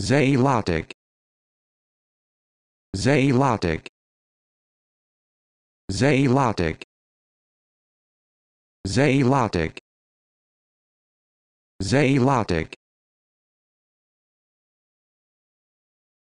Zalotic Zalotic Zalotic Zalotic Zalotic